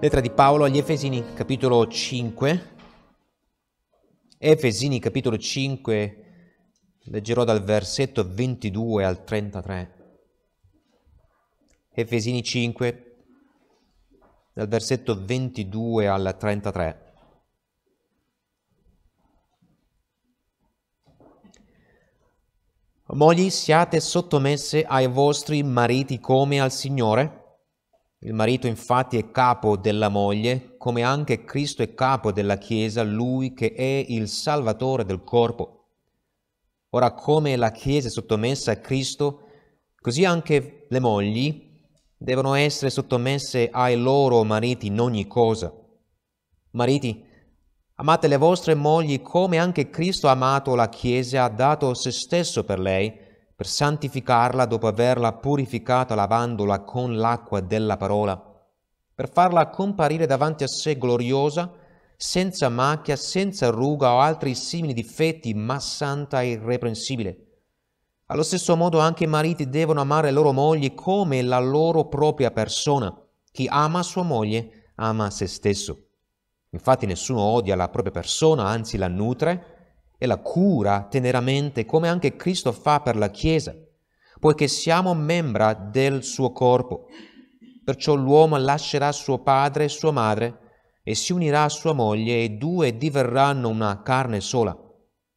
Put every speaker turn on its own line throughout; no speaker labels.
Lettera di Paolo agli Efesini capitolo 5. Efesini capitolo 5, leggerò dal versetto 22 al 33. Efesini 5, dal versetto 22 al 33. Mogli, siate sottomesse ai vostri mariti come al Signore il marito infatti è capo della moglie, come anche Cristo è capo della Chiesa, lui che è il Salvatore del corpo. Ora come la Chiesa è sottomessa a Cristo, così anche le mogli devono essere sottomesse ai loro mariti in ogni cosa. Mariti, amate le vostre mogli come anche Cristo ha amato la Chiesa e ha dato se stesso per lei, per santificarla dopo averla purificata lavandola con l'acqua della parola, per farla comparire davanti a sé gloriosa, senza macchia, senza ruga o altri simili difetti, ma santa e irreprensibile. Allo stesso modo anche i mariti devono amare le loro mogli come la loro propria persona. Chi ama sua moglie ama se stesso. Infatti nessuno odia la propria persona, anzi la nutre, e la cura teneramente come anche Cristo fa per la Chiesa, poiché siamo membra del suo corpo. Perciò l'uomo lascerà suo padre e sua madre e si unirà a sua moglie e due diverranno una carne sola.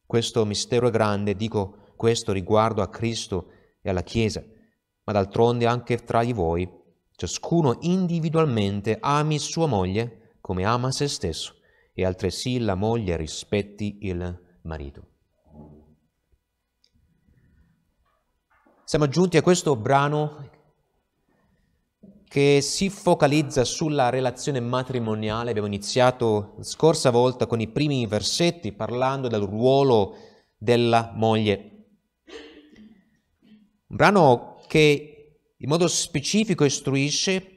Questo mistero è grande, dico questo riguardo a Cristo e alla Chiesa, ma d'altronde anche tra di voi, ciascuno individualmente ami sua moglie come ama se stesso, e altresì la moglie rispetti il marito. Siamo giunti a questo brano che si focalizza sulla relazione matrimoniale. Abbiamo iniziato la scorsa volta con i primi versetti parlando del ruolo della moglie. Un brano che in modo specifico istruisce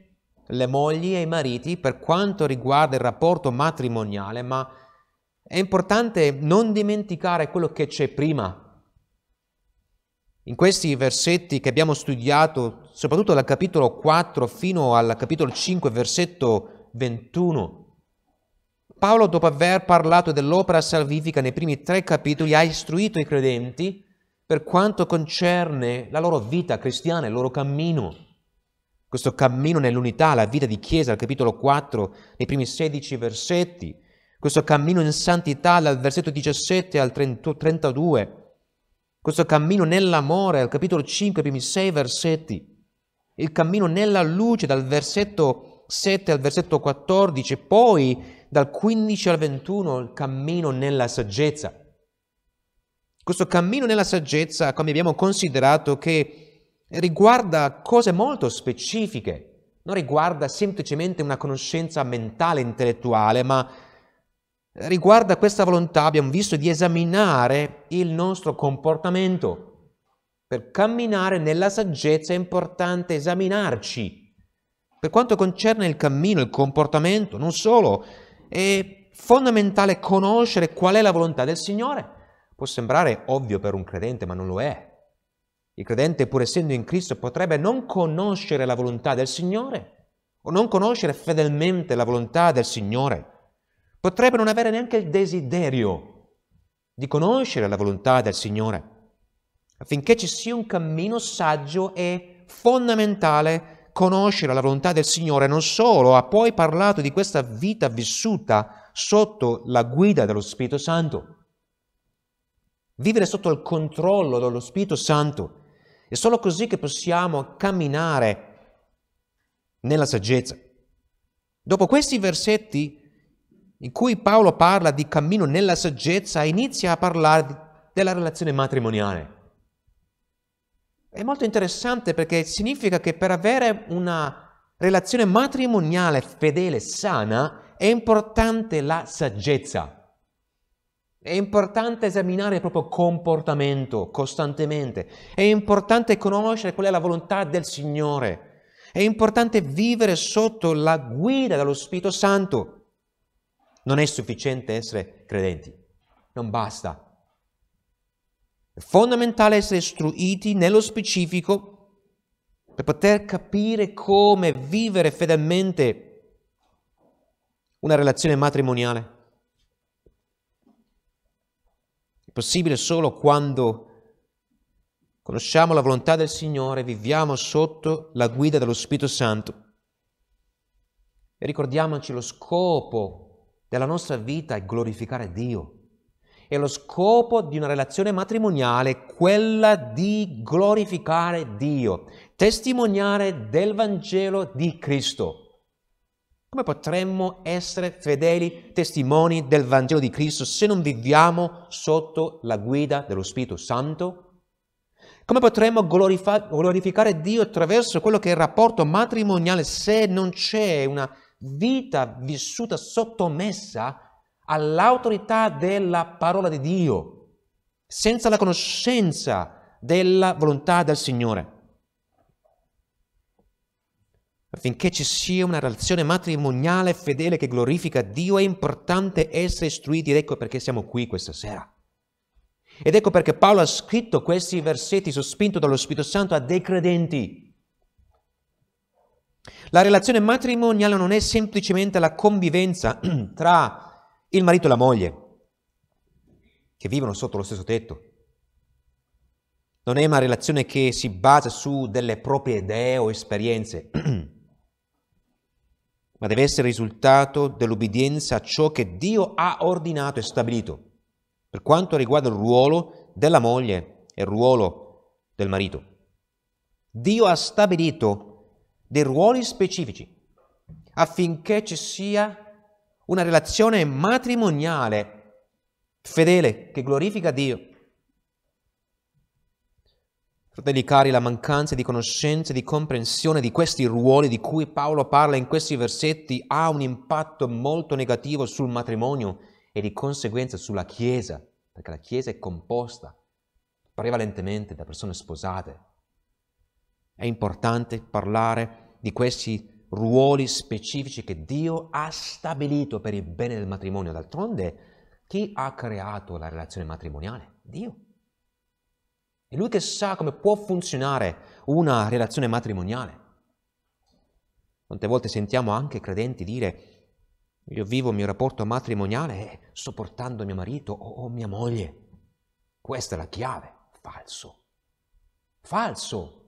le mogli e i mariti per quanto riguarda il rapporto matrimoniale, ma è importante non dimenticare quello che c'è prima. In questi versetti che abbiamo studiato, soprattutto dal capitolo 4 fino al capitolo 5, versetto 21, Paolo, dopo aver parlato dell'opera salvifica nei primi tre capitoli, ha istruito i credenti per quanto concerne la loro vita cristiana, il loro cammino, questo cammino nell'unità, la vita di Chiesa, al capitolo 4, nei primi 16 versetti questo cammino in santità dal versetto 17 al 32, questo cammino nell'amore al capitolo 5, primi 6 versetti, il cammino nella luce dal versetto 7 al versetto 14, poi dal 15 al 21 il cammino nella saggezza. Questo cammino nella saggezza, come abbiamo considerato, che riguarda cose molto specifiche, non riguarda semplicemente una conoscenza mentale, intellettuale, ma riguarda questa volontà abbiamo visto di esaminare il nostro comportamento. Per camminare nella saggezza è importante esaminarci. Per quanto concerne il cammino, il comportamento, non solo, è fondamentale conoscere qual è la volontà del Signore. Può sembrare ovvio per un credente, ma non lo è. Il credente, pur essendo in Cristo, potrebbe non conoscere la volontà del Signore o non conoscere fedelmente la volontà del Signore potrebbe non avere neanche il desiderio di conoscere la volontà del Signore, affinché ci sia un cammino saggio e fondamentale conoscere la volontà del Signore non solo, ha poi parlato di questa vita vissuta sotto la guida dello Spirito Santo. Vivere sotto il controllo dello Spirito Santo è solo così che possiamo camminare nella saggezza. Dopo questi versetti in cui Paolo parla di cammino nella saggezza inizia a parlare della relazione matrimoniale. È molto interessante perché significa che per avere una relazione matrimoniale fedele, sana, è importante la saggezza. È importante esaminare il proprio comportamento costantemente. È importante conoscere qual è la volontà del Signore. È importante vivere sotto la guida dello Spirito Santo. Non è sufficiente essere credenti, non basta. È fondamentale essere istruiti nello specifico per poter capire come vivere fedelmente una relazione matrimoniale. È possibile solo quando conosciamo la volontà del Signore, viviamo sotto la guida dello Spirito Santo e ricordiamoci lo scopo della nostra vita è glorificare Dio. E lo scopo di una relazione matrimoniale è quella di glorificare Dio, testimoniare del Vangelo di Cristo. Come potremmo essere fedeli testimoni del Vangelo di Cristo se non viviamo sotto la guida dello Spirito Santo? Come potremmo glorificare Dio attraverso quello che è il rapporto matrimoniale se non c'è una vita vissuta sottomessa all'autorità della parola di Dio, senza la conoscenza della volontà del Signore. Affinché ci sia una relazione matrimoniale fedele che glorifica Dio, è importante essere istruiti ed ecco perché siamo qui questa sera. Ed ecco perché Paolo ha scritto questi versetti sospinto dallo Spirito Santo a dei credenti la relazione matrimoniale non è semplicemente la convivenza tra il marito e la moglie, che vivono sotto lo stesso tetto. Non è una relazione che si basa su delle proprie idee o esperienze, ma deve essere il risultato dell'obbedienza a ciò che Dio ha ordinato e stabilito, per quanto riguarda il ruolo della moglie e il ruolo del marito. Dio ha stabilito dei ruoli specifici, affinché ci sia una relazione matrimoniale fedele che glorifica Dio. Fratelli cari, la mancanza di conoscenza e di comprensione di questi ruoli di cui Paolo parla in questi versetti ha un impatto molto negativo sul matrimonio e di conseguenza sulla Chiesa, perché la Chiesa è composta prevalentemente da persone sposate è importante parlare di questi ruoli specifici che Dio ha stabilito per il bene del matrimonio. D'altronde, chi ha creato la relazione matrimoniale? Dio. È lui che sa come può funzionare una relazione matrimoniale. Quante volte sentiamo anche credenti dire io vivo il mio rapporto matrimoniale eh, sopportando mio marito o, mia moglie. Questa è la chiave. Falso. Falso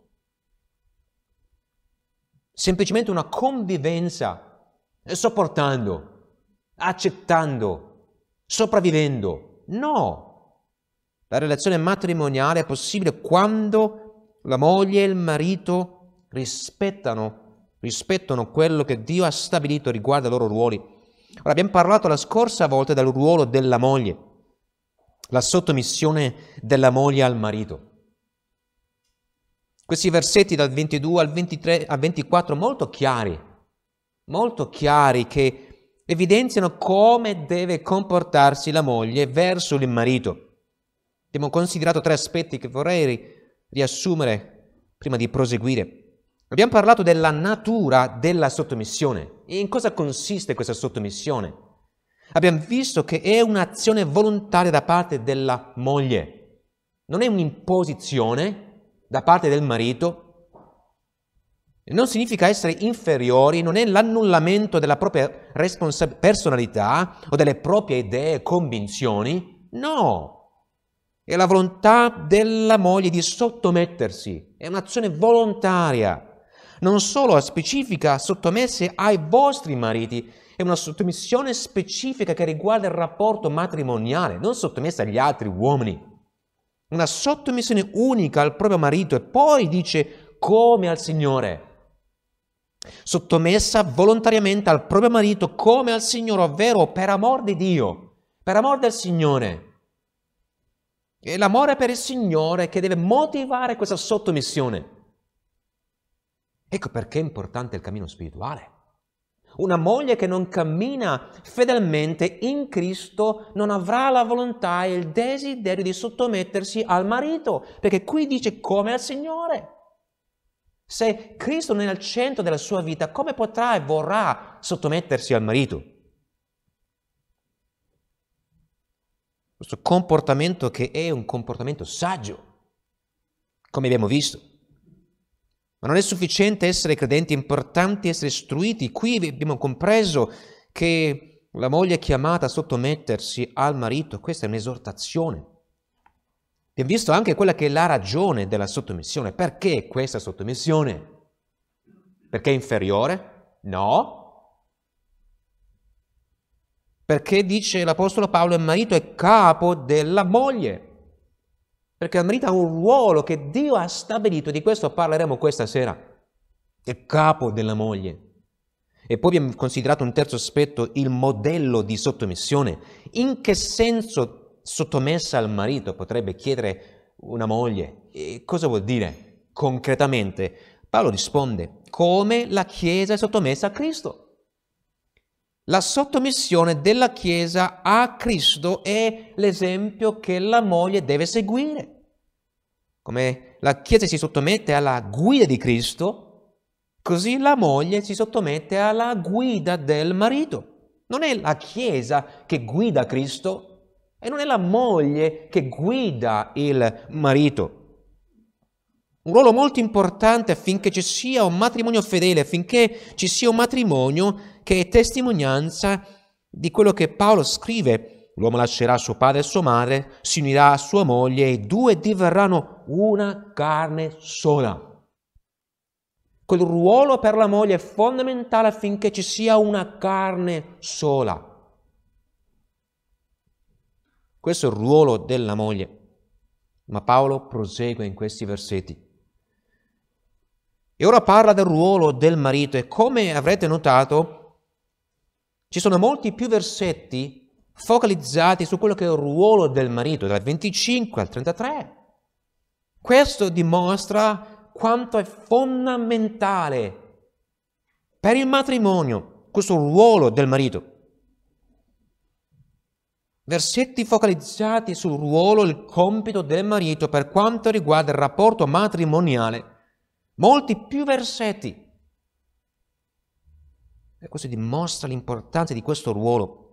semplicemente una convivenza, eh, sopportando, accettando, sopravvivendo. No! La relazione matrimoniale è possibile quando la moglie e il marito rispettano, rispettano quello che Dio ha stabilito riguardo ai loro ruoli. Ora, abbiamo parlato la scorsa volta del ruolo della moglie, la sottomissione della moglie al marito. Questi versetti dal 22 al 23, al 24 molto chiari, molto chiari che evidenziano come deve comportarsi la moglie verso il marito. Abbiamo considerato tre aspetti che vorrei riassumere prima di proseguire. Abbiamo parlato della natura della sottomissione in cosa consiste questa sottomissione. Abbiamo visto che è un'azione volontaria da parte della moglie, non è un'imposizione, da parte del marito non significa essere inferiori, non è l'annullamento della propria personalità o delle proprie idee e convinzioni, no. È la volontà della moglie di sottomettersi, è un'azione volontaria. Non solo a specifica sottomessa ai vostri mariti, è una sottomissione specifica che riguarda il rapporto matrimoniale, non sottomessa agli altri uomini una sottomissione unica al proprio marito e poi dice come al Signore. Sottomessa volontariamente al proprio marito come al Signore, ovvero per amor di Dio, per amor del Signore. È l'amore per il Signore che deve motivare questa sottomissione. Ecco perché è importante il cammino spirituale. Una moglie che non cammina fedelmente in Cristo non avrà la volontà e il desiderio di sottomettersi al marito, perché qui dice come al Signore. Se Cristo non è al centro della sua vita, come potrà e vorrà sottomettersi al marito? Questo comportamento che è un comportamento saggio, come abbiamo visto. Ma non è sufficiente essere credenti, è importante essere istruiti. Qui abbiamo compreso che la moglie è chiamata a sottomettersi al marito, questa è un'esortazione. Abbiamo visto anche quella che è la ragione della sottomissione. Perché questa sottomissione? Perché è inferiore? No. Perché dice l'Apostolo Paolo, il marito è capo della moglie perché la marito ha un ruolo che Dio ha stabilito, di questo parleremo questa sera, il capo della moglie. E poi abbiamo considerato un terzo aspetto, il modello di sottomissione. In che senso sottomessa al marito potrebbe chiedere una moglie? E cosa vuol dire concretamente? Paolo risponde, come la Chiesa è sottomessa a Cristo. La sottomissione della Chiesa a Cristo è l'esempio che la moglie deve seguire. Come la Chiesa si sottomette alla guida di Cristo, così la moglie si sottomette alla guida del marito. Non è la Chiesa che guida Cristo e non è la moglie che guida il marito un ruolo molto importante affinché ci sia un matrimonio fedele, affinché ci sia un matrimonio che è testimonianza di quello che Paolo scrive. L'uomo lascerà suo padre e sua madre, si unirà a sua moglie e i due diverranno una carne sola. Quel ruolo per la moglie è fondamentale affinché ci sia una carne sola. Questo è il ruolo della moglie. Ma Paolo prosegue in questi versetti. E ora parla del ruolo del marito e come avrete notato ci sono molti più versetti focalizzati su quello che è il ruolo del marito, dal 25 al 33. Questo dimostra quanto è fondamentale per il matrimonio questo ruolo del marito. Versetti focalizzati sul ruolo e il compito del marito per quanto riguarda il rapporto matrimoniale molti più versetti. E questo dimostra l'importanza di questo ruolo.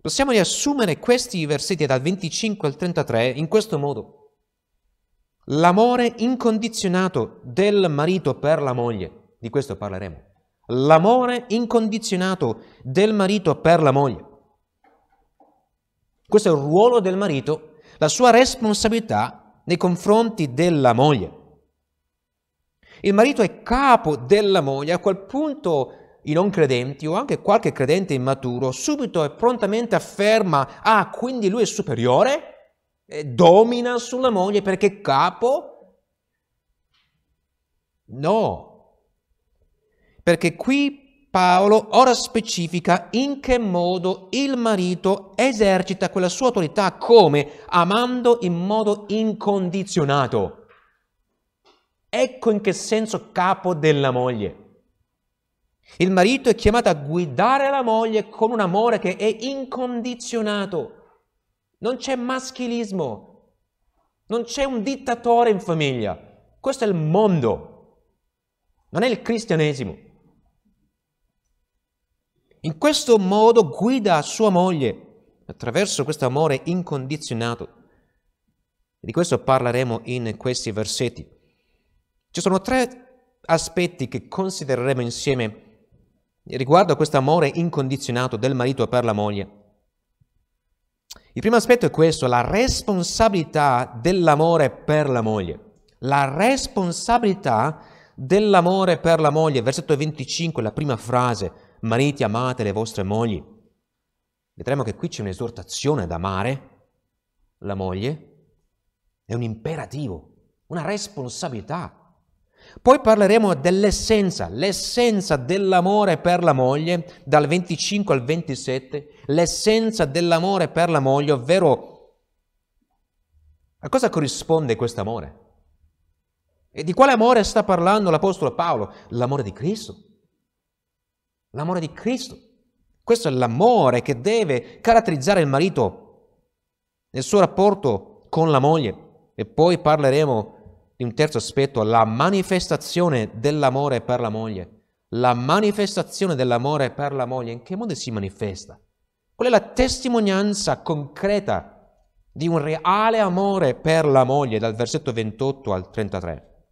Possiamo riassumere questi versetti dal 25 al 33 in questo modo. L'amore incondizionato del marito per la moglie, di questo parleremo. L'amore incondizionato del marito per la moglie. Questo è il ruolo del marito, la sua responsabilità nei confronti della moglie. Il marito è capo della moglie, a quel punto i non credenti o anche qualche credente immaturo subito e prontamente afferma, ah, quindi lui è superiore, e domina sulla moglie perché è capo? No, perché qui Paolo ora specifica in che modo il marito esercita quella sua autorità, come amando in modo incondizionato. Ecco in che senso capo della moglie. Il marito è chiamato a guidare la moglie con un amore che è incondizionato. Non c'è maschilismo, non c'è un dittatore in famiglia. Questo è il mondo, non è il cristianesimo. In questo modo guida sua moglie attraverso questo amore incondizionato. Di questo parleremo in questi versetti. Ci sono tre aspetti che considereremo insieme riguardo a questo amore incondizionato del marito per la moglie. Il primo aspetto è questo, la responsabilità dell'amore per la moglie. La responsabilità dell'amore per la moglie, versetto 25, la prima frase, mariti amate le vostre mogli. Vedremo che qui c'è un'esortazione ad amare la moglie, è un imperativo, una responsabilità poi parleremo dell'essenza, l'essenza dell'amore per la moglie, dal 25 al 27, l'essenza dell'amore per la moglie, ovvero a cosa corrisponde questo amore? E di quale amore sta parlando l'Apostolo Paolo? L'amore di Cristo. L'amore di Cristo. Questo è l'amore che deve caratterizzare il marito nel suo rapporto con la moglie. E poi parleremo di di un terzo aspetto, la manifestazione dell'amore per la moglie. La manifestazione dell'amore per la moglie, in che modo si manifesta? Qual è la testimonianza concreta di un reale amore per la moglie, dal versetto 28 al 33?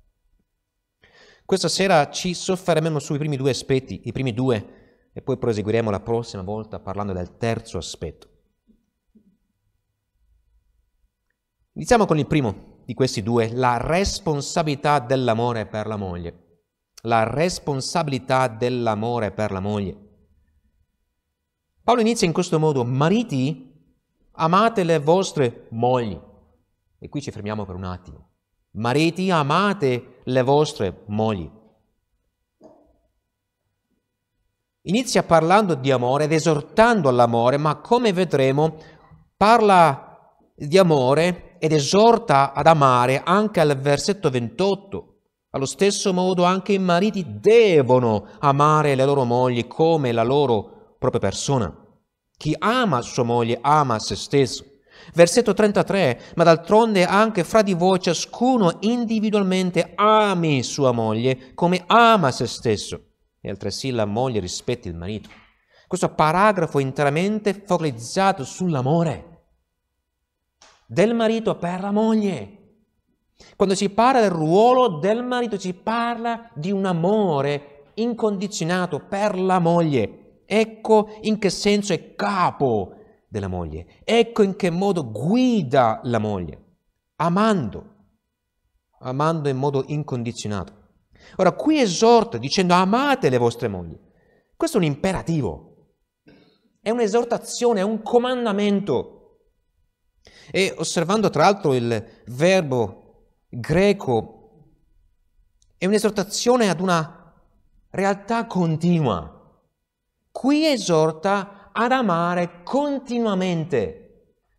Questa sera ci soffermeremo sui primi due aspetti, i primi due, e poi proseguiremo la prossima volta parlando del terzo aspetto. Iniziamo con il primo, di questi due la responsabilità dell'amore per la moglie. La responsabilità dell'amore per la moglie. Paolo inizia in questo modo, mariti, amate le vostre mogli. E qui ci fermiamo per un attimo. Mariti, amate le vostre mogli. Inizia parlando di amore ed esortando all'amore, ma come vedremo parla di amore ed esorta ad amare anche al versetto 28. Allo stesso modo anche i mariti devono amare le loro mogli come la loro propria persona. Chi ama sua moglie ama se stesso. Versetto 33, ma d'altronde anche fra di voi ciascuno individualmente ami sua moglie come ama se stesso e altresì la moglie rispetti il marito. Questo paragrafo interamente focalizzato sull'amore del marito per la moglie. Quando si parla del ruolo del marito si parla di un amore incondizionato per la moglie. Ecco in che senso è capo della moglie. Ecco in che modo guida la moglie. Amando. Amando in modo incondizionato. Ora qui esorta dicendo amate le vostre mogli. Questo è un imperativo. È un'esortazione, è un comandamento. E osservando tra l'altro il verbo greco, è un'esortazione ad una realtà continua. Qui esorta ad amare continuamente.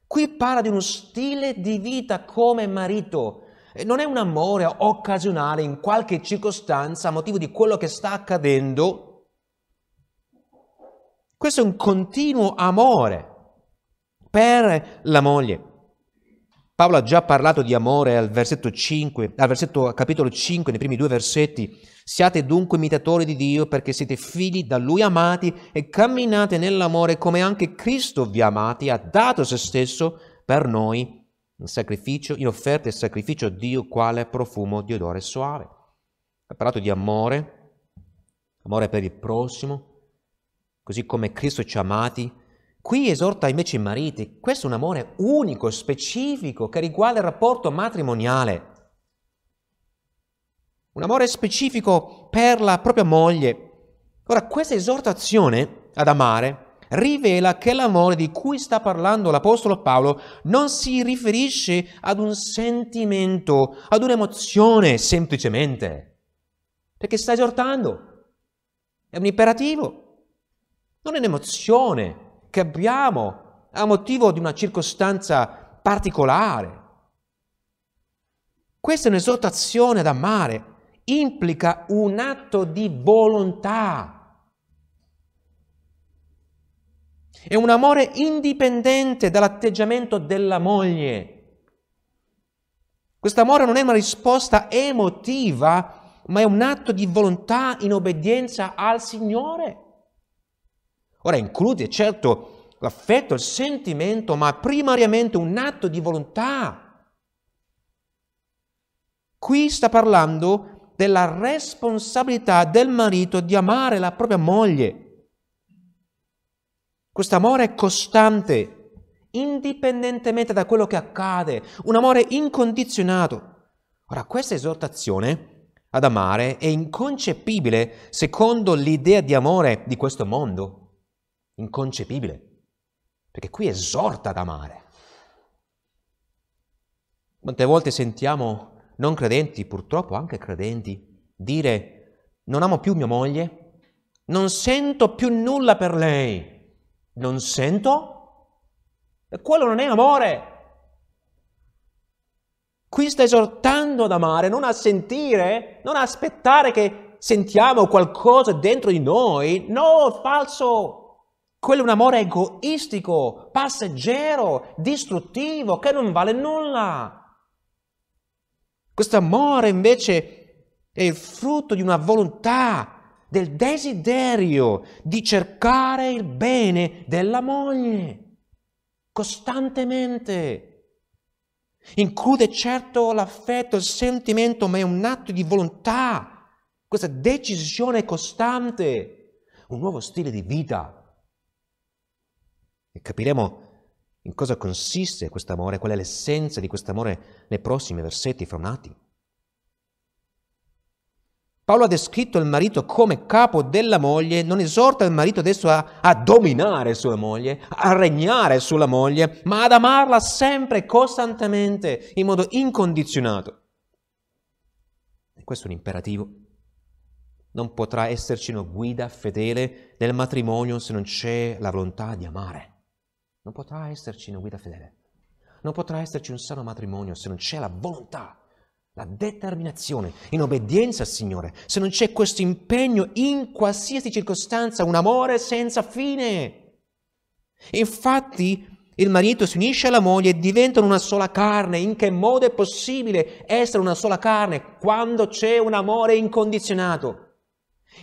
Qui parla di uno stile di vita come marito. Non è un amore occasionale in qualche circostanza a motivo di quello che sta accadendo. Questo è un continuo amore per la moglie. Paolo ha già parlato di amore al versetto 5, al versetto, capitolo 5, nei primi due versetti. Siate dunque imitatori di Dio perché siete figli da Lui amati e camminate nell'amore come anche Cristo vi ha amati, ha dato se stesso per noi in, sacrificio, in offerta e sacrificio a Dio quale profumo di odore soave. Ha parlato di amore, amore per il prossimo, così come Cristo ci ha amati, Qui esorta invece i mariti, questo è un amore unico, specifico, che riguarda il rapporto matrimoniale. Un amore specifico per la propria moglie. Ora, questa esortazione ad amare rivela che l'amore di cui sta parlando l'Apostolo Paolo non si riferisce ad un sentimento, ad un'emozione semplicemente, perché sta esortando, è un imperativo, non è un'emozione, che abbiamo a motivo di una circostanza particolare. Questa è un'esortazione ad amare, implica un atto di volontà. È un amore indipendente dall'atteggiamento della moglie. Questo amore non è una risposta emotiva, ma è un atto di volontà in obbedienza al Signore. Ora include certo l'affetto, il sentimento, ma primariamente un atto di volontà. Qui sta parlando della responsabilità del marito di amare la propria moglie. Questo amore è costante, indipendentemente da quello che accade, un amore incondizionato. Ora, questa esortazione ad amare è inconcepibile secondo l'idea di amore di questo mondo inconcepibile, perché qui esorta ad amare. Quante volte sentiamo non credenti, purtroppo anche credenti, dire non amo più mia moglie, non sento più nulla per lei, non sento? E quello non è amore. Qui sta esortando ad amare, non a sentire, non a aspettare che sentiamo qualcosa dentro di noi. No, falso! Quello è un amore egoistico, passeggero, distruttivo, che non vale nulla. Questo amore invece è il frutto di una volontà, del desiderio di cercare il bene della moglie, costantemente. Include certo l'affetto, il sentimento, ma è un atto di volontà, questa decisione costante, un nuovo stile di vita e capiremo in cosa consiste questo amore, qual è l'essenza di questo amore nei prossimi versetti fronati. Paolo ha descritto il marito come capo della moglie, non esorta il marito adesso a, a dominare sulla moglie, a regnare sulla moglie, ma ad amarla sempre, costantemente, in modo incondizionato. E questo è un imperativo. Non potrà esserci una guida fedele nel matrimonio se non c'è la volontà di amare. Non potrà esserci una guida fedele. Non potrà esserci un sano matrimonio se non c'è la volontà, la determinazione in obbedienza al Signore, se non c'è questo impegno in qualsiasi circostanza, un amore senza fine. Infatti il marito si unisce alla moglie e diventano una sola carne. In che modo è possibile essere una sola carne quando c'è un amore incondizionato?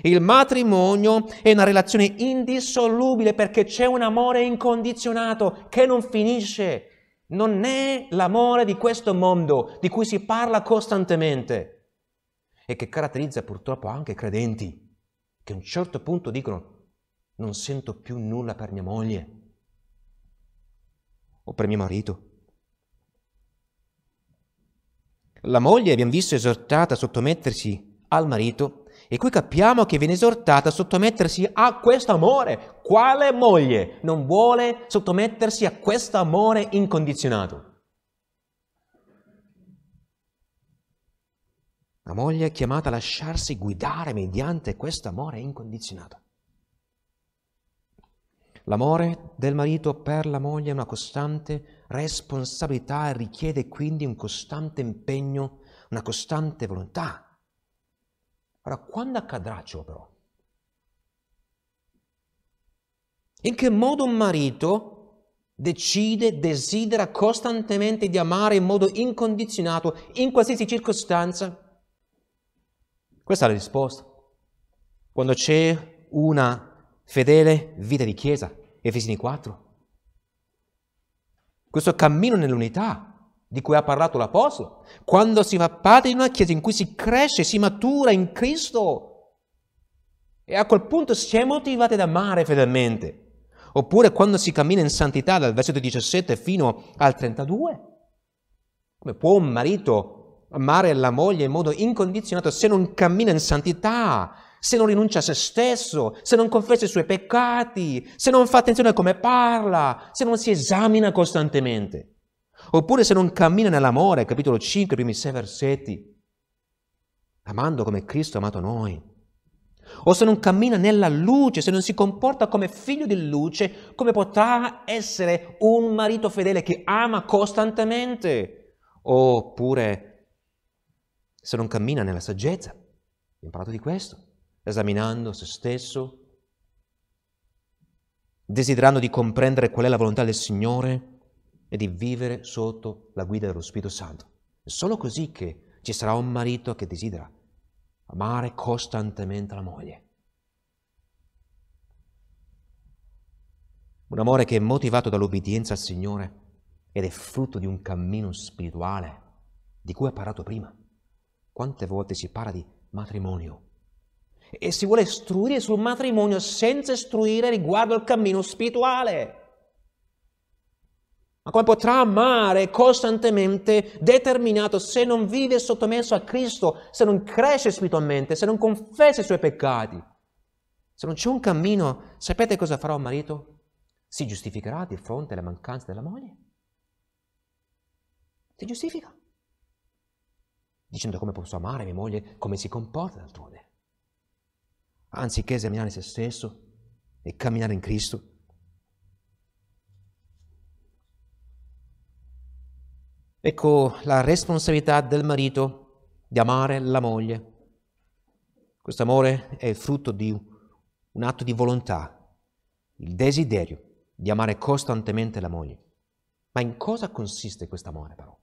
Il matrimonio è una relazione indissolubile perché c'è un amore incondizionato che non finisce. Non è l'amore di questo mondo di cui si parla costantemente e che caratterizza purtroppo anche i credenti che a un certo punto dicono non sento più nulla per mia moglie o per mio marito. La moglie abbiamo visto esortata a sottomettersi al marito e qui capiamo che viene esortata a sottomettersi a questo amore. Quale moglie non vuole sottomettersi a questo amore incondizionato? La moglie è chiamata a lasciarsi guidare mediante questo amore incondizionato. L'amore del marito per la moglie è una costante responsabilità e richiede quindi un costante impegno, una costante volontà. Ora, quando accadrà ciò però? In che modo un marito decide, desidera costantemente di amare in modo incondizionato, in qualsiasi circostanza? Questa è la risposta. Quando c'è una fedele vita di chiesa, Efesini 4. Questo cammino nell'unità, di cui ha parlato l'Apostolo. Quando si fa parte di una chiesa in cui si cresce, si matura in Cristo, e a quel punto si è motivati ad amare fedelmente. Oppure quando si cammina in santità dal versetto 17 fino al 32. Come può un marito amare la moglie in modo incondizionato se non cammina in santità, se non rinuncia a se stesso, se non confessa i suoi peccati, se non fa attenzione a come parla, se non si esamina costantemente? Oppure se non cammina nell'amore, capitolo 5, primi 6 versetti, amando come Cristo ha amato noi. O se non cammina nella luce, se non si comporta come figlio di luce, come potrà essere un marito fedele che ama costantemente? Oppure se non cammina nella saggezza, abbiamo parlato di questo, esaminando se stesso, desiderando di comprendere qual è la volontà del Signore, e di vivere sotto la guida dello Spirito Santo. È solo così che ci sarà un marito che desidera amare costantemente la moglie. Un amore che è motivato dall'obbedienza al Signore ed è frutto di un cammino spirituale di cui ha parlato prima. Quante volte si parla di matrimonio e si vuole istruire sul matrimonio senza istruire riguardo al cammino spirituale ma come potrà amare costantemente, determinato, se non vive sottomesso a Cristo, se non cresce spiritualmente, se non confessa i suoi peccati? Se non c'è un cammino, sapete cosa farà un marito? Si giustificherà di fronte alle mancanze della moglie? Si giustifica. Dicendo come posso amare mia moglie, come si comporta d'altronde. Anziché esaminare se stesso e camminare in Cristo, Ecco la responsabilità del marito di amare la moglie. Questo amore è il frutto di un atto di volontà, il desiderio di amare costantemente la moglie. Ma in cosa consiste questo amore però?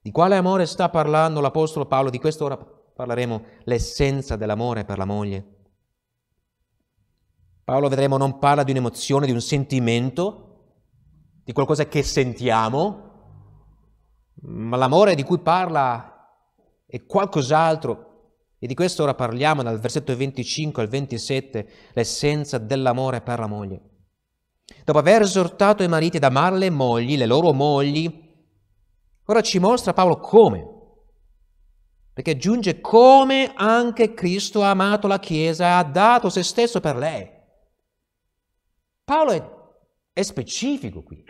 Di quale amore sta parlando l'Apostolo Paolo? Di questo ora parleremo l'essenza dell'amore per la moglie. Paolo, vedremo, non parla di un'emozione, di un sentimento, di qualcosa che sentiamo, ma l'amore di cui parla è qualcos'altro. E di questo ora parliamo dal versetto 25 al 27, l'essenza dell'amore per la moglie. Dopo aver esortato i mariti ad amare le mogli, le loro mogli, ora ci mostra Paolo come. Perché giunge come anche Cristo ha amato la Chiesa e ha dato se stesso per lei. Paolo è, è specifico qui.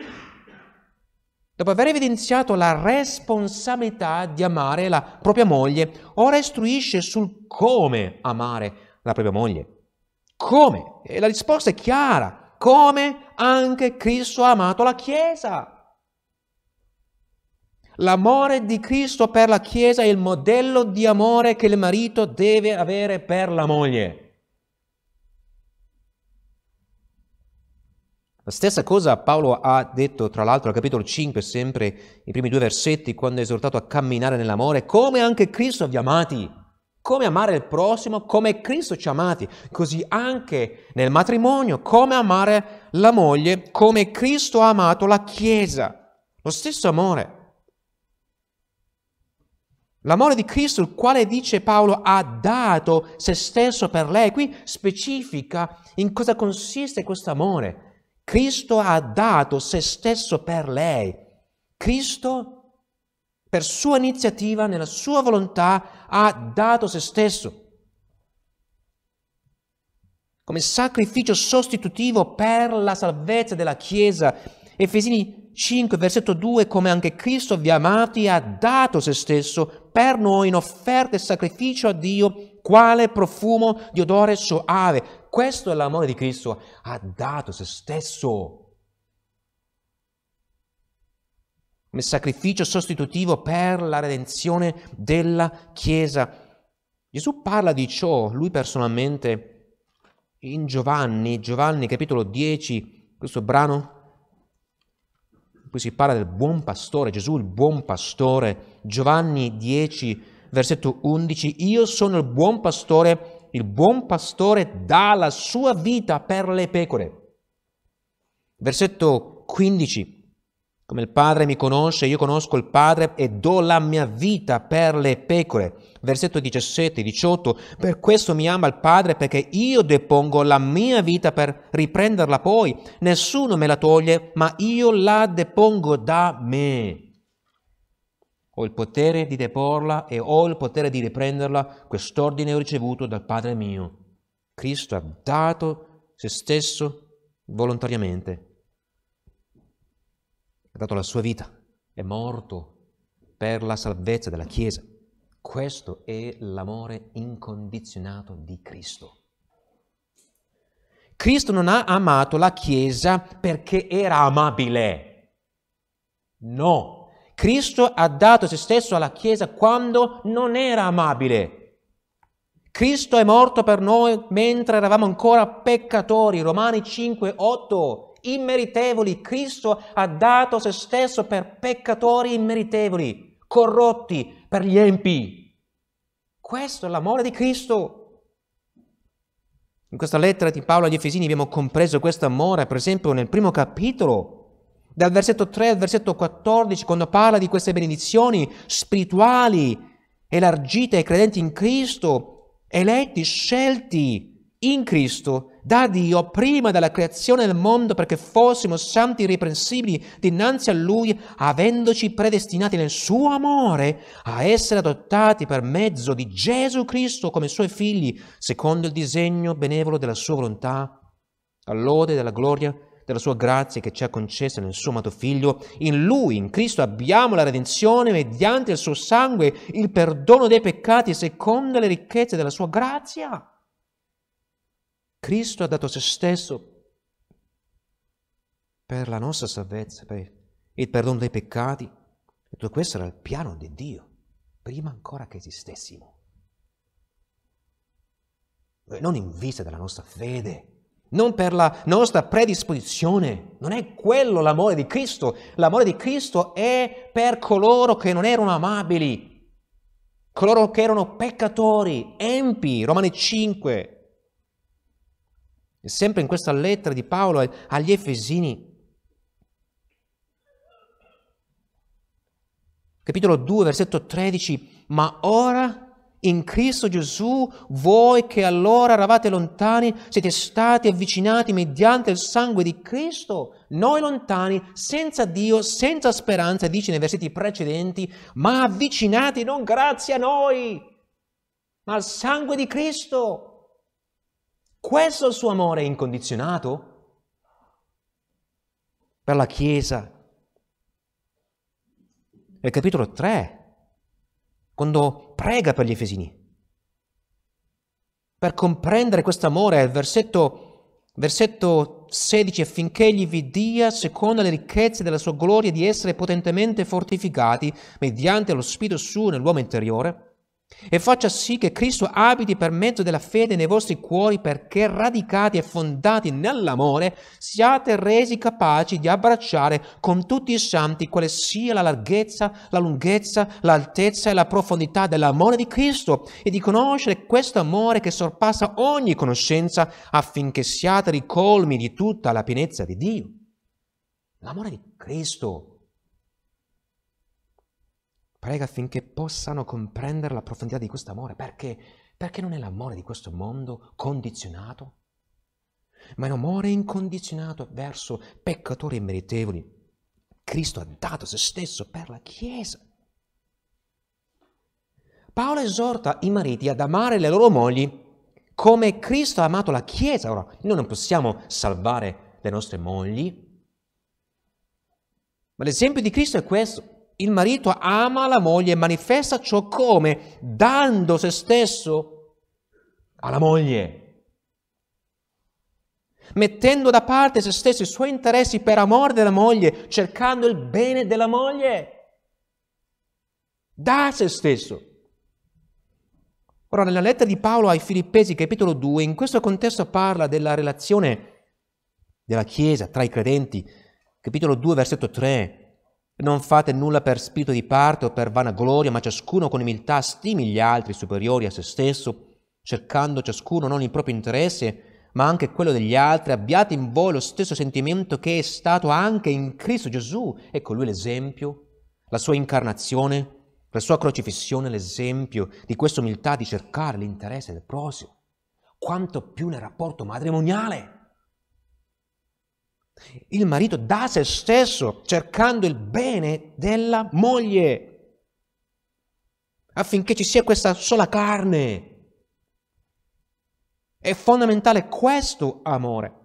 Dopo aver evidenziato la responsabilità di amare la propria moglie, ora istruisce sul come amare la propria moglie. Come? E la risposta è chiara. Come anche Cristo ha amato la Chiesa. L'amore di Cristo per la Chiesa è il modello di amore che il marito deve avere per la moglie. La stessa cosa Paolo ha detto, tra l'altro, al capitolo 5, sempre i primi due versetti, quando è esortato a camminare nell'amore, come anche Cristo vi ha amati, come amare il prossimo, come Cristo ci ha amati, così anche nel matrimonio, come amare la moglie, come Cristo ha amato la Chiesa, lo stesso amore. L'amore di Cristo, il quale dice Paolo ha dato se stesso per lei, qui specifica in cosa consiste questo amore Cristo ha dato se stesso per lei. Cristo, per sua iniziativa, nella sua volontà, ha dato se stesso come sacrificio sostitutivo per la salvezza della Chiesa. Efesini 5, versetto 2, come anche Cristo vi ha amati ha dato se stesso per noi in offerta e sacrificio a Dio, quale profumo di odore soave. Questo è l'amore di Cristo, ha dato se stesso come sacrificio sostitutivo per la redenzione della Chiesa. Gesù parla di ciò, lui personalmente, in Giovanni, Giovanni capitolo 10, questo brano qui si parla del buon pastore, Gesù il buon pastore, Giovanni 10, versetto 11, io sono il buon pastore il buon pastore dà la sua vita per le pecore. Versetto 15. Come il Padre mi conosce, io conosco il Padre e do la mia vita per le pecore. Versetto 17, 18. Per questo mi ama il Padre perché io depongo la mia vita per riprenderla poi. Nessuno me la toglie, ma io la depongo da me. Ho il potere di deporla e ho il potere di riprenderla, quest'ordine ho ricevuto dal Padre mio. Cristo ha dato se stesso volontariamente, ha dato la sua vita, è morto per la salvezza della Chiesa. Questo è l'amore incondizionato di Cristo. Cristo non ha amato la Chiesa perché era amabile. No, Cristo ha dato se stesso alla Chiesa quando non era amabile. Cristo è morto per noi mentre eravamo ancora peccatori. Romani 5, 8. Immeritevoli. Cristo ha dato se stesso per peccatori immeritevoli, corrotti, per gli empi. Questo è l'amore di Cristo. In questa lettera di Paolo agli Efesini abbiamo compreso questo amore, per esempio nel primo capitolo, dal versetto 3 al versetto 14, quando parla di queste benedizioni spirituali elargite ai credenti in Cristo, eletti, scelti in Cristo da Dio prima della creazione del mondo perché fossimo santi irreprensibili dinanzi a Lui, avendoci predestinati nel Suo amore a essere adottati per mezzo di Gesù Cristo come Suoi figli, secondo il disegno benevolo della Sua volontà, all'ode della gloria di della sua grazia che ci ha concessa nel suo amato Figlio. In Lui, in Cristo, abbiamo la redenzione mediante il suo sangue, il perdono dei peccati secondo le ricchezze della sua grazia. Cristo ha dato se stesso per la nostra salvezza, per il perdono dei peccati. E tutto questo era il piano di Dio, prima ancora che esistessimo. Non in vista della nostra fede, non per la nostra predisposizione. Non è quello l'amore di Cristo. L'amore di Cristo è per coloro che non erano amabili, coloro che erano peccatori, empi, Romani 5. E sempre in questa lettera di Paolo agli Efesini, capitolo 2, versetto 13, ma ora in Cristo Gesù, voi che allora eravate lontani, siete stati avvicinati mediante il sangue di Cristo. Noi lontani, senza Dio, senza speranza, dice nei versetti precedenti, ma avvicinati non grazie a noi, ma al sangue di Cristo. Questo è il suo amore incondizionato per la Chiesa. Nel capitolo 3, quando prega per gli Efesini. Per comprendere questo amore, il versetto, versetto 16, affinché egli vi dia, secondo le ricchezze della sua gloria, di essere potentemente fortificati mediante lo Spirito suo nell'uomo interiore, e faccia sì che Cristo abiti per mezzo della fede nei vostri cuori perché radicati e fondati nell'amore siate resi capaci di abbracciare con tutti i santi quale sia la larghezza, la lunghezza, l'altezza e la profondità dell'amore di Cristo e di conoscere questo amore che sorpassa ogni conoscenza affinché siate ricolmi di tutta la pienezza di Dio. L'amore di Cristo Prega affinché possano comprendere la profondità di questo amore, perché, perché non è l'amore di questo mondo condizionato, ma è un amore incondizionato verso peccatori immeritevoli. Cristo ha dato se stesso per la Chiesa. Paolo esorta i mariti ad amare le loro mogli come Cristo ha amato la Chiesa. Ora, noi non possiamo salvare le nostre mogli, ma l'esempio di Cristo è questo il marito ama la moglie e manifesta ciò come? Dando se stesso alla moglie, mettendo da parte se stesso i suoi interessi per amore della moglie, cercando il bene della moglie. Da se stesso. Ora, nella lettera di Paolo ai Filippesi, capitolo 2, in questo contesto parla della relazione della Chiesa tra i credenti, capitolo 2, versetto 3 non fate nulla per spirito di parte o per vana gloria, ma ciascuno con umiltà stimi gli altri superiori a se stesso, cercando ciascuno non il proprio interesse, ma anche quello degli altri. Abbiate in voi lo stesso sentimento che è stato anche in Cristo Gesù. Ecco lui l'esempio, la sua incarnazione, la sua crocifissione, l'esempio di questa umiltà di cercare l'interesse del prossimo. Quanto più nel rapporto matrimoniale. Il marito dà se stesso cercando il bene della moglie affinché ci sia questa sola carne. È fondamentale questo amore.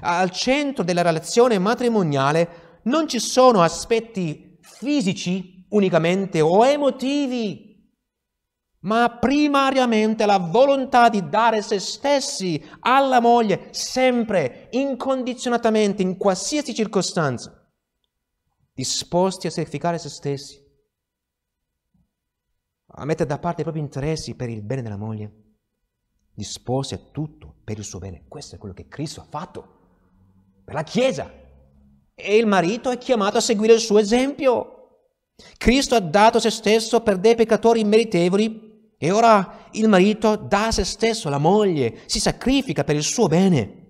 Al centro della relazione matrimoniale non ci sono aspetti fisici unicamente o emotivi, ma primariamente la volontà di dare se stessi alla moglie sempre, incondizionatamente, in qualsiasi circostanza, disposti a sacrificare se stessi, a mettere da parte i propri interessi per il bene della moglie, disposti a tutto per il suo bene. Questo è quello che Cristo ha fatto per la Chiesa. E il marito è chiamato a seguire il suo esempio. Cristo ha dato se stesso per dei peccatori meritevoli e ora il marito dà a se stesso la moglie, si sacrifica per il suo bene.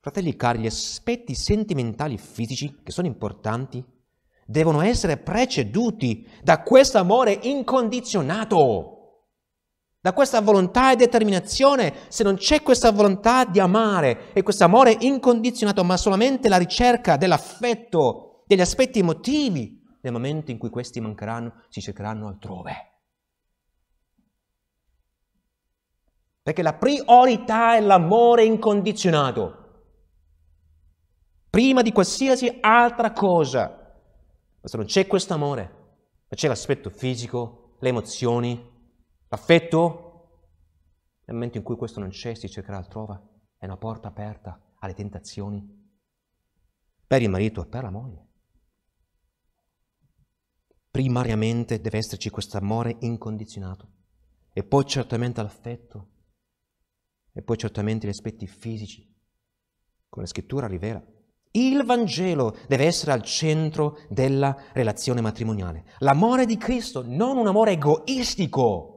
Fratelli cari, gli aspetti sentimentali e fisici, che sono importanti, devono essere preceduti da questo amore incondizionato, da questa volontà e determinazione. Se non c'è questa volontà di amare e questo amore incondizionato, ma solamente la ricerca dell'affetto, degli aspetti emotivi, nel momento in cui questi mancheranno, si cercheranno altrove. Perché la priorità è l'amore incondizionato. Prima di qualsiasi altra cosa. Ma se non c'è questo amore, non c'è l'aspetto fisico, le emozioni, l'affetto, nel momento in cui questo non c'è, si cercherà altrove. È una porta aperta alle tentazioni per il marito e per la moglie. Primariamente deve esserci questo amore incondizionato e poi certamente l'affetto e poi certamente gli aspetti fisici, come la scrittura rivela. Il Vangelo deve essere al centro della relazione matrimoniale. L'amore di Cristo, non un amore egoistico,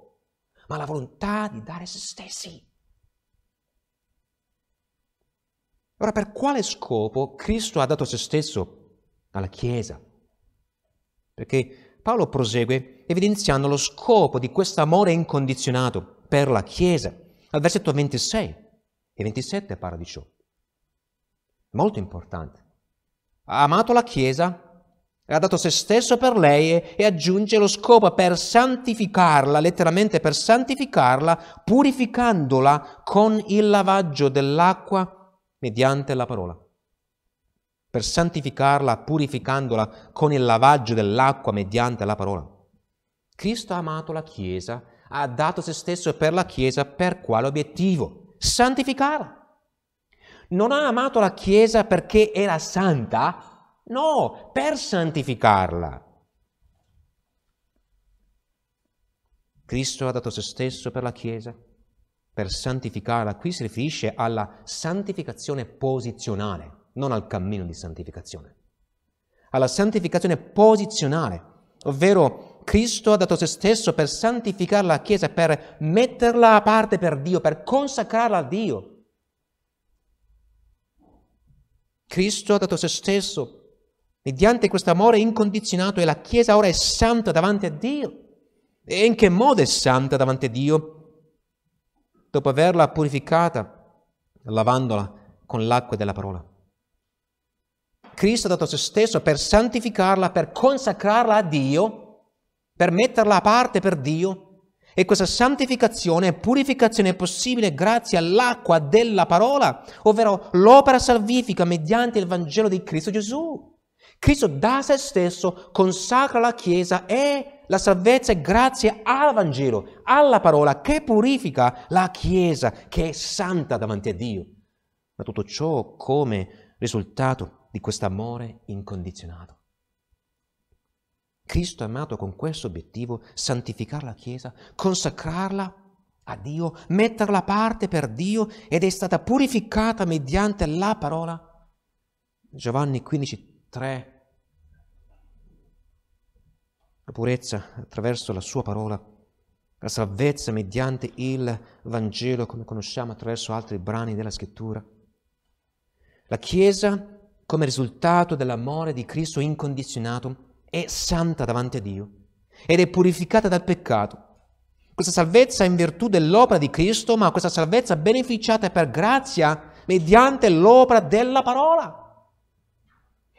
ma la volontà di dare se stessi. Ora, per quale scopo Cristo ha dato se stesso alla Chiesa? Perché Paolo prosegue evidenziando lo scopo di questo amore incondizionato per la Chiesa. Al versetto 26 e 27 parla di ciò. Molto importante. Ha amato la Chiesa, ha dato se stesso per lei e aggiunge lo scopo per santificarla, letteralmente per santificarla, purificandola con il lavaggio dell'acqua mediante la parola. Per santificarla, purificandola con il lavaggio dell'acqua mediante la parola. Cristo ha amato la Chiesa ha dato se stesso per la Chiesa per quale obiettivo? Santificarla. Non ha amato la Chiesa perché era santa? No, per santificarla. Cristo ha dato se stesso per la Chiesa, per santificarla. Qui si riferisce alla santificazione posizionale, non al cammino di santificazione. Alla santificazione posizionale, ovvero Cristo ha dato se stesso per santificare la Chiesa, per metterla a parte per Dio, per consacrarla a Dio. Cristo ha dato se stesso mediante questo amore incondizionato e la Chiesa ora è santa davanti a Dio. E in che modo è santa davanti a Dio? Dopo averla purificata, lavandola con l'acqua della parola. Cristo ha dato se stesso per santificarla, per consacrarla a Dio per metterla a parte per Dio. E questa santificazione e purificazione è possibile grazie all'acqua della parola, ovvero l'opera salvifica mediante il Vangelo di Cristo Gesù. Cristo da se stesso consacra la Chiesa e la salvezza è grazie al Vangelo, alla parola che purifica la Chiesa, che è santa davanti a Dio. Ma tutto ciò come risultato di questo amore incondizionato. Cristo è amato con questo obiettivo, santificare la Chiesa, consacrarla a Dio, metterla a parte per Dio ed è stata purificata mediante la parola. Giovanni 15, 3. La purezza attraverso la sua parola, la salvezza mediante il Vangelo, come conosciamo attraverso altri brani della Scrittura. La Chiesa, come risultato dell'amore di Cristo incondizionato, è santa davanti a Dio ed è purificata dal peccato. Questa salvezza è in virtù dell'opera di Cristo, ma questa salvezza beneficiata per grazia mediante l'opera della parola.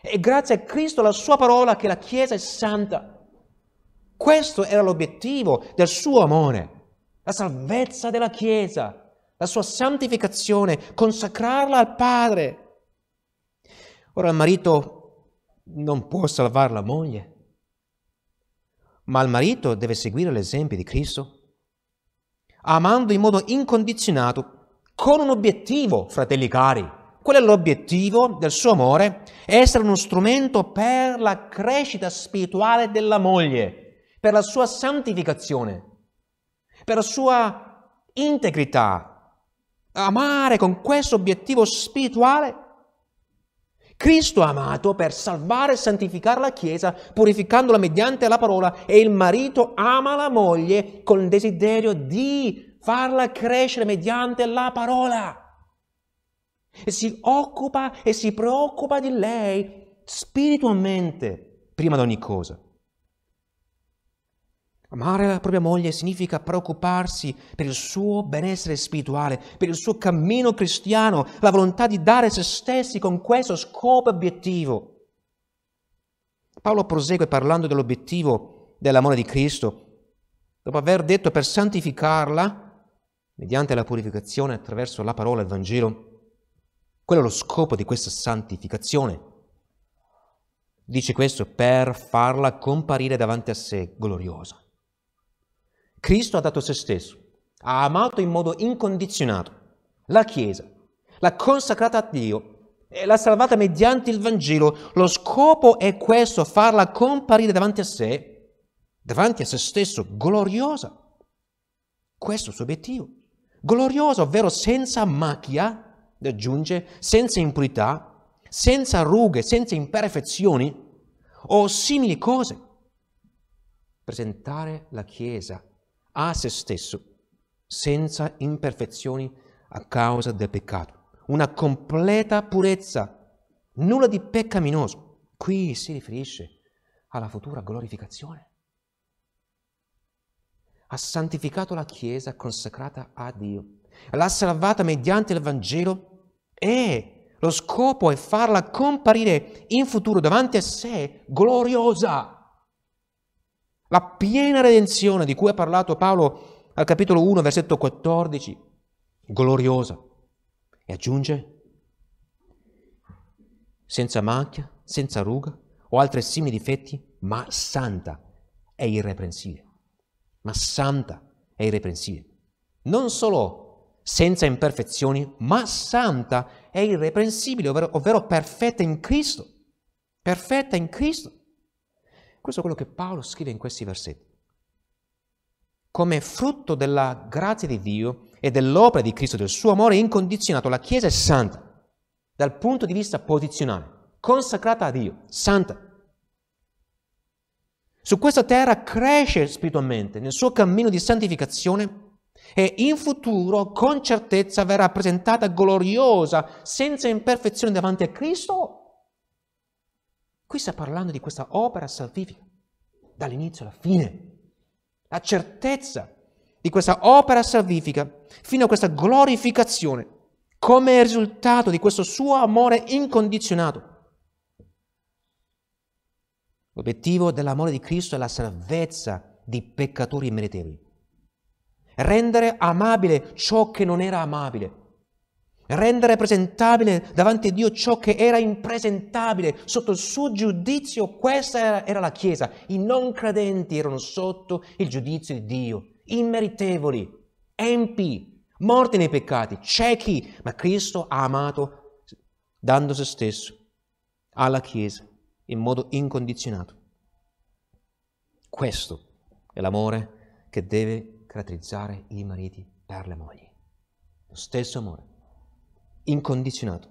E grazie a Cristo, la sua parola, che la Chiesa è santa. Questo era l'obiettivo del suo amore, la salvezza della Chiesa, la sua santificazione, consacrarla al Padre. Ora il marito non può salvare la moglie, ma il marito deve seguire l'esempio di Cristo, amando in modo incondizionato, con un obiettivo, fratelli cari. Qual è l'obiettivo del suo amore? Essere uno strumento per la crescita spirituale della moglie, per la sua santificazione, per la sua integrità. Amare con questo obiettivo spirituale Cristo ha amato per salvare e santificare la Chiesa, purificandola mediante la parola, e il marito ama la moglie con il desiderio di farla crescere mediante la parola. E si occupa e si preoccupa di lei spiritualmente, prima di ogni cosa. Amare la propria moglie significa preoccuparsi per il suo benessere spirituale, per il suo cammino cristiano, la volontà di dare se stessi con questo scopo obiettivo. Paolo prosegue parlando dell'obiettivo dell'amore di Cristo, dopo aver detto per santificarla, mediante la purificazione attraverso la parola e il Vangelo, quello è lo scopo di questa santificazione. Dice questo per farla comparire davanti a sé gloriosa. Cristo ha dato se stesso, ha amato in modo incondizionato la Chiesa, l'ha consacrata a Dio e l'ha salvata mediante il Vangelo. Lo scopo è questo, farla comparire davanti a sé, davanti a se stesso, gloriosa. Questo è il suo obiettivo. Gloriosa, ovvero senza macchia, aggiunge, senza impurità, senza rughe, senza imperfezioni o simili cose. Presentare la Chiesa a se stesso, senza imperfezioni a causa del peccato. Una completa purezza, nulla di peccaminoso. Qui si riferisce alla futura glorificazione. Ha santificato la Chiesa consacrata a Dio, l'ha salvata mediante il Vangelo e lo scopo è farla comparire in futuro davanti a sé gloriosa la piena redenzione di cui ha parlato Paolo al capitolo 1, versetto 14, gloriosa. E aggiunge, senza macchia, senza ruga o altri simili difetti, ma santa e irreprensibile. Ma santa e irreprensibile. Non solo senza imperfezioni, ma santa e irreprensibile, ovvero, ovvero perfetta in Cristo. Perfetta in Cristo. Questo è quello che Paolo scrive in questi versetti. Come frutto della grazia di Dio e dell'opera di Cristo, del suo amore incondizionato, la Chiesa è santa dal punto di vista posizionale, consacrata a Dio, santa. Su questa terra cresce spiritualmente nel suo cammino di santificazione e in futuro con certezza verrà presentata gloriosa, senza imperfezione davanti a Cristo Qui sta parlando di questa opera salvifica, dall'inizio alla fine. La certezza di questa opera salvifica fino a questa glorificazione come risultato di questo suo amore incondizionato. L'obiettivo dell'amore di Cristo è la salvezza di peccatori meritevoli. Rendere amabile ciò che non era amabile rendere presentabile davanti a Dio ciò che era impresentabile. Sotto il suo giudizio questa era, era la Chiesa. I non credenti erano sotto il giudizio di Dio, immeritevoli, empi, morti nei peccati, ciechi, ma Cristo ha amato dando se stesso alla Chiesa in modo incondizionato. Questo è l'amore che deve caratterizzare i mariti per le mogli. Lo stesso amore incondizionato,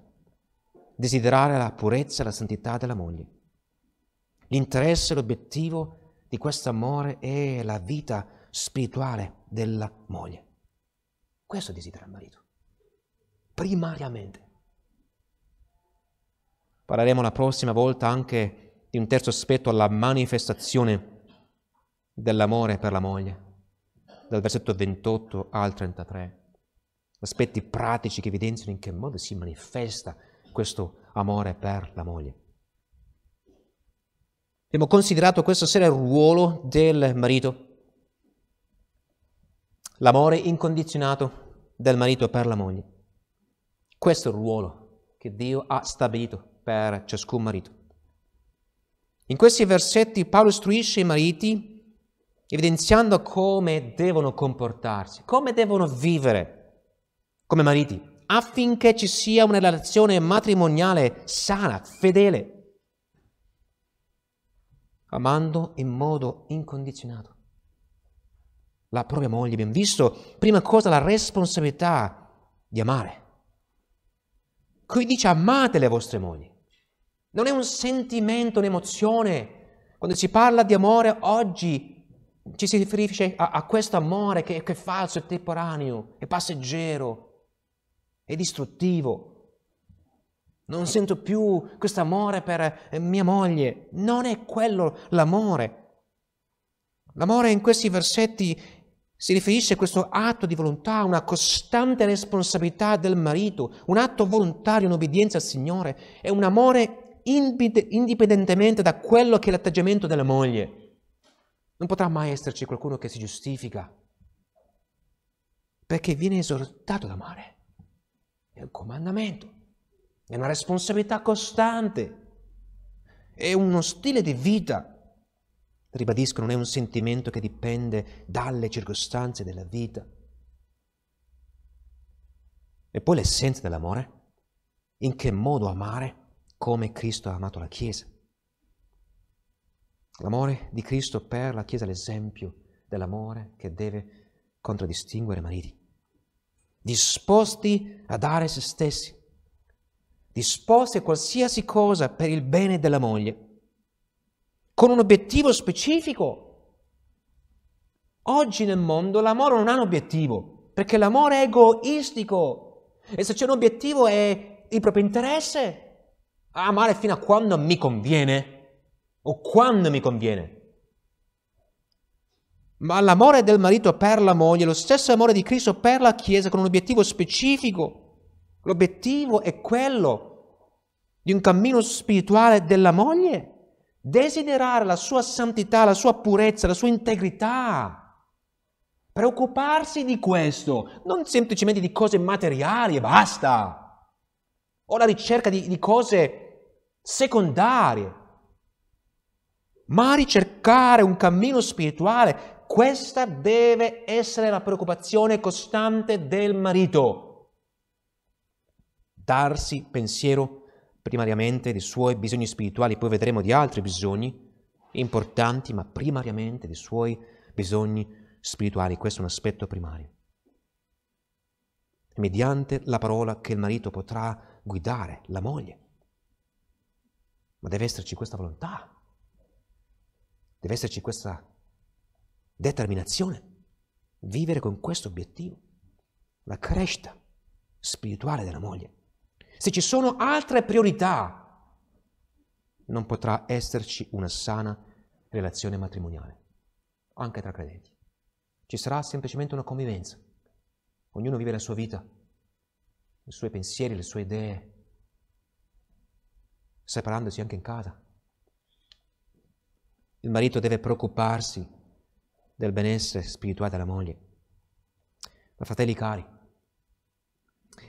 desiderare la purezza e la santità della moglie. L'interesse e l'obiettivo di questo amore è la vita spirituale della moglie. Questo desidera il marito, primariamente. Parleremo la prossima volta anche di un terzo aspetto alla manifestazione dell'amore per la moglie, dal versetto 28 al 33 aspetti pratici che evidenziano in che modo si manifesta questo amore per la moglie. Abbiamo considerato questa sera il ruolo del marito, l'amore incondizionato del marito per la moglie. Questo è il ruolo che Dio ha stabilito per ciascun marito. In questi versetti Paolo istruisce i mariti evidenziando come devono comportarsi, come devono vivere come mariti, affinché ci sia una relazione matrimoniale sana, fedele, amando in modo incondizionato la propria moglie. Abbiamo visto prima cosa la responsabilità di amare. Qui dice amate le vostre mogli. Non è un sentimento, un'emozione. Quando si parla di amore oggi ci si riferisce a, a questo amore che, che è falso, è temporaneo, è passeggero, è distruttivo. Non sento più questo amore per eh, mia moglie. Non è quello l'amore. L'amore in questi versetti si riferisce a questo atto di volontà, una costante responsabilità del marito, un atto volontario in obbedienza al Signore. È un amore indipendentemente da quello che è l'atteggiamento della moglie. Non potrà mai esserci qualcuno che si giustifica, perché viene esortato ad amare. È un comandamento, è una responsabilità costante, è uno stile di vita. Ribadisco, non è un sentimento che dipende dalle circostanze della vita. E poi l'essenza dell'amore? In che modo amare come Cristo ha amato la Chiesa? L'amore di Cristo per la Chiesa è l'esempio dell'amore che deve contraddistinguere i mariti disposti a dare se stessi, disposti a qualsiasi cosa per il bene della moglie, con un obiettivo specifico. Oggi nel mondo l'amore non ha un obiettivo, perché l'amore è egoistico e se c'è un obiettivo è il proprio interesse. Amare fino a quando mi conviene o quando mi conviene. Ma l'amore del marito per la moglie lo stesso amore di Cristo per la Chiesa con un obiettivo specifico. L'obiettivo è quello di un cammino spirituale della moglie, desiderare la sua santità, la sua purezza, la sua integrità. Preoccuparsi di questo, non semplicemente di cose materiali e basta, o la ricerca di, di cose secondarie, ma ricercare un cammino spirituale questa deve essere la preoccupazione costante del marito. Darsi pensiero primariamente dei suoi bisogni spirituali, poi vedremo di altri bisogni importanti, ma primariamente dei suoi bisogni spirituali. Questo è un aspetto primario. Mediante la parola che il marito potrà guidare la moglie. Ma deve esserci questa volontà, deve esserci questa determinazione, vivere con questo obiettivo, la crescita spirituale della moglie. Se ci sono altre priorità, non potrà esserci una sana relazione matrimoniale, anche tra credenti. Ci sarà semplicemente una convivenza. Ognuno vive la sua vita, i suoi pensieri, le sue idee, separandosi anche in casa. Il marito deve preoccuparsi del benessere spirituale della moglie. Ma fratelli cari,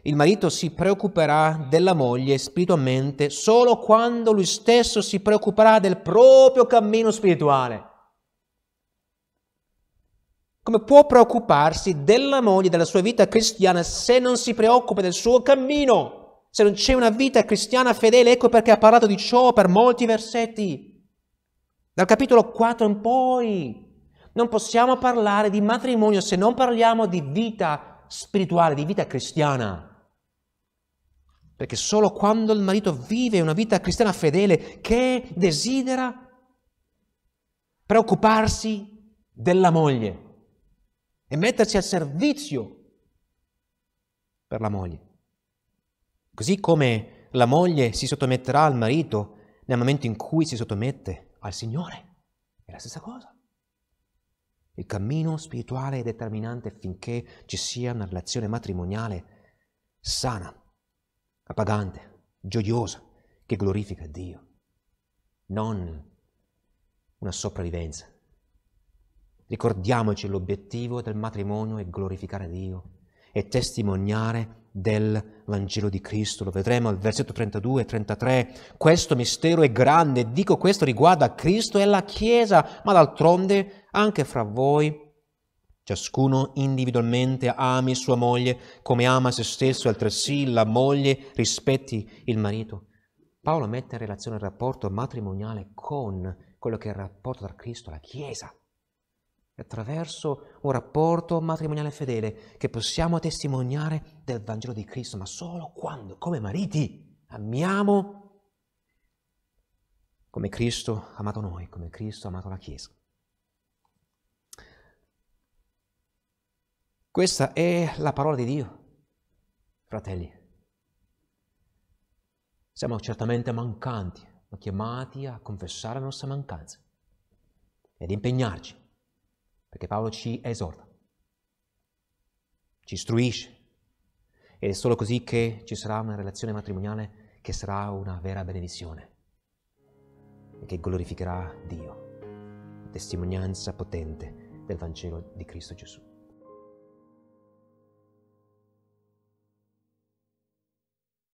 il marito si preoccuperà della moglie spiritualmente solo quando lui stesso si preoccuperà del proprio cammino spirituale. Come può preoccuparsi della moglie, della sua vita cristiana, se non si preoccupa del suo cammino? Se non c'è una vita cristiana fedele, ecco perché ha parlato di ciò per molti versetti. Dal capitolo 4 in poi, non possiamo parlare di matrimonio se non parliamo di vita spirituale, di vita cristiana. Perché solo quando il marito vive una vita cristiana fedele che desidera preoccuparsi della moglie e mettersi al servizio per la moglie. Così come la moglie si sottometterà al marito nel momento in cui si sottomette al Signore. È la stessa cosa. Il cammino spirituale è determinante finché ci sia una relazione matrimoniale sana, appagante, gioiosa, che glorifica Dio, non una sopravvivenza. Ricordiamoci l'obiettivo del matrimonio è glorificare Dio e testimoniare del Vangelo di Cristo. Lo vedremo al versetto 32 e 33. Questo mistero è grande, dico questo riguarda Cristo e la Chiesa, ma d'altronde anche fra voi, Ciascuno individualmente ami sua moglie come ama se stesso, altresì la moglie rispetti il marito. Paolo mette in relazione il rapporto matrimoniale con quello che è il rapporto tra Cristo e la Chiesa. Attraverso un rapporto matrimoniale fedele che possiamo testimoniare del Vangelo di Cristo, ma solo quando, come mariti, amiamo come Cristo ha amato noi, come Cristo ha amato la Chiesa. Questa è la parola di Dio, fratelli. Siamo certamente mancanti, ma chiamati a confessare la nostra mancanza ed impegnarci, perché Paolo ci esorta, ci istruisce, ed è solo così che ci sarà una relazione matrimoniale che sarà una vera benedizione e che glorificherà Dio, testimonianza potente del Vangelo di Cristo Gesù.